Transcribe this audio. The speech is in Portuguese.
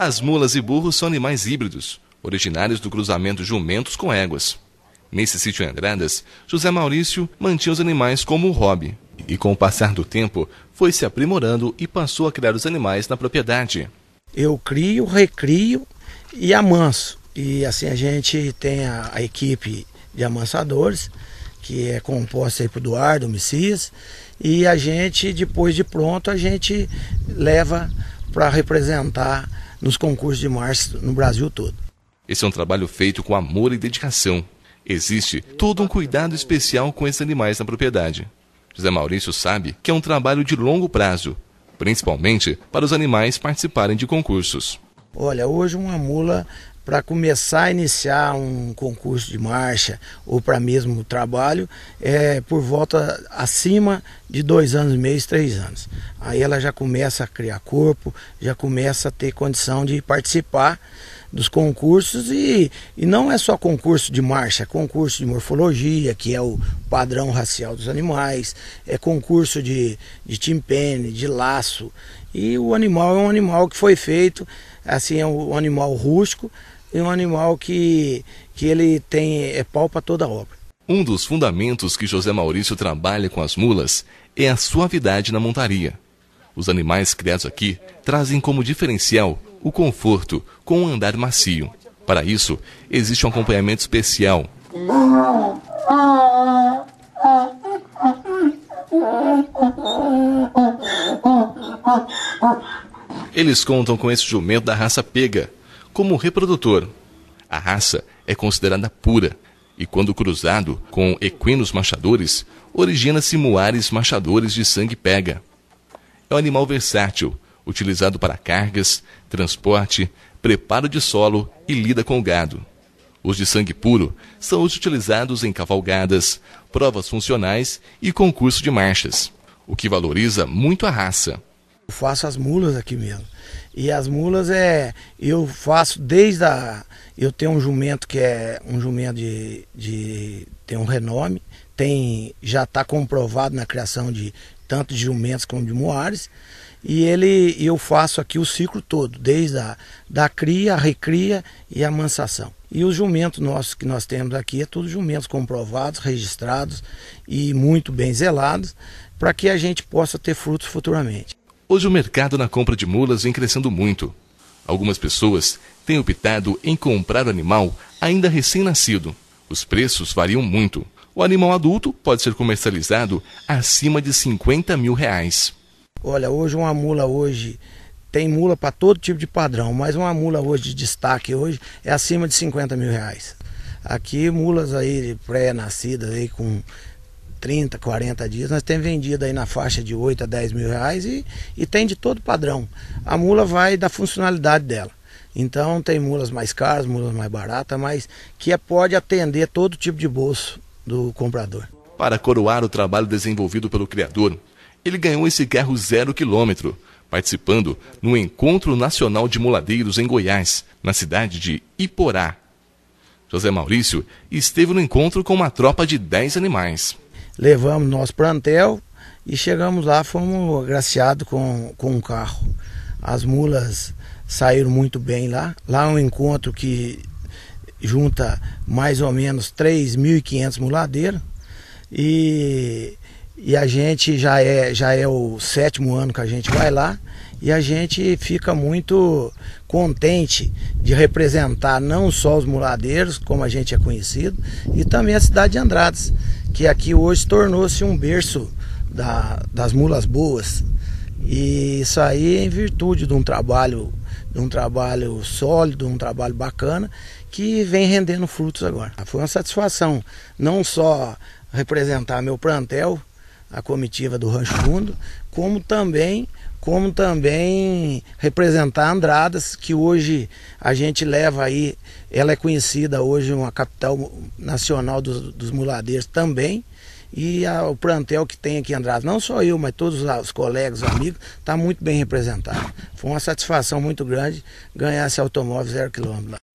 As mulas e burros são animais híbridos, originários do cruzamento jumentos com éguas. Nesse sítio em Andradas, José Maurício mantinha os animais como um hobby. E com o passar do tempo, foi se aprimorando e passou a criar os animais na propriedade. Eu crio, recrio e amanso. E assim a gente tem a, a equipe de amansadores, que é composta aí por Eduardo, Messias, e a gente, depois de pronto, a gente leva para representar nos concursos de março no Brasil todo. Esse é um trabalho feito com amor e dedicação. Existe todo um cuidado especial com esses animais na propriedade. José Maurício sabe que é um trabalho de longo prazo, principalmente para os animais participarem de concursos. Olha, hoje uma mula para começar a iniciar um concurso de marcha ou para mesmo trabalho é por volta acima de dois anos e meio, três anos. Aí ela já começa a criar corpo, já começa a ter condição de participar dos concursos e, e não é só concurso de marcha, é concurso de morfologia, que é o padrão racial dos animais, é concurso de, de timpene, de laço. E o animal é um animal que foi feito, assim, é um animal rústico, e é um animal que, que ele tem é pau para toda obra. Um dos fundamentos que José Maurício trabalha com as mulas é a suavidade na montaria. Os animais criados aqui trazem como diferencial o conforto com o um andar macio. Para isso, existe um acompanhamento especial. Eles contam com esse jumento da raça pega, como reprodutor. A raça é considerada pura, e quando cruzado com equinos machadores, origina-se moares machadores de sangue pega. É um animal versátil, utilizado para cargas, transporte, preparo de solo e lida com gado. Os de sangue puro são os utilizados em cavalgadas, provas funcionais e concurso de marchas, o que valoriza muito a raça faço as mulas aqui mesmo. E as mulas é. Eu faço desde a. Eu tenho um jumento que é um jumento de. de tem um renome, tem, já está comprovado na criação de tanto de jumentos como de moares. E ele eu faço aqui o ciclo todo, desde a da cria, a recria e a mansação. E os jumentos nossos que nós temos aqui é tudo jumentos comprovados, registrados e muito bem zelados, para que a gente possa ter frutos futuramente. Hoje o mercado na compra de mulas vem crescendo muito. Algumas pessoas têm optado em comprar animal ainda recém-nascido. Os preços variam muito. O animal adulto pode ser comercializado acima de 50 mil reais. Olha, hoje uma mula hoje tem mula para todo tipo de padrão, mas uma mula hoje de destaque hoje é acima de 50 mil reais. Aqui mulas aí pré-nascidas aí com 30, 40 dias, nós temos vendido aí na faixa de 8 a 10 mil reais e, e tem de todo padrão. A mula vai da funcionalidade dela. Então tem mulas mais caras, mulas mais baratas, mas que é, pode atender todo tipo de bolso do comprador. Para coroar o trabalho desenvolvido pelo criador, ele ganhou esse carro zero quilômetro, participando no Encontro Nacional de Muladeiros em Goiás, na cidade de Iporá. José Maurício esteve no encontro com uma tropa de 10 animais levamos nosso plantel e chegamos lá, fomos agraciados com, com um carro. As mulas saíram muito bem lá. Lá é um encontro que junta mais ou menos 3.500 muladeiros e, e a gente já é, já é o sétimo ano que a gente vai lá e a gente fica muito contente de representar não só os muladeiros, como a gente é conhecido, e também a cidade de Andradas que aqui hoje tornou-se um berço da, das mulas boas. E isso aí é em virtude de um trabalho, de um trabalho sólido, um trabalho bacana, que vem rendendo frutos agora. Foi uma satisfação não só representar meu plantel, a comitiva do Rancho Fundo, como também como também representar Andradas, que hoje a gente leva aí, ela é conhecida hoje uma capital nacional dos, dos muladeiros também. E a, o plantel que tem aqui em Andradas, não só eu, mas todos os colegas, amigos, está muito bem representado. Foi uma satisfação muito grande ganhar esse automóvel zero quilômetro lá.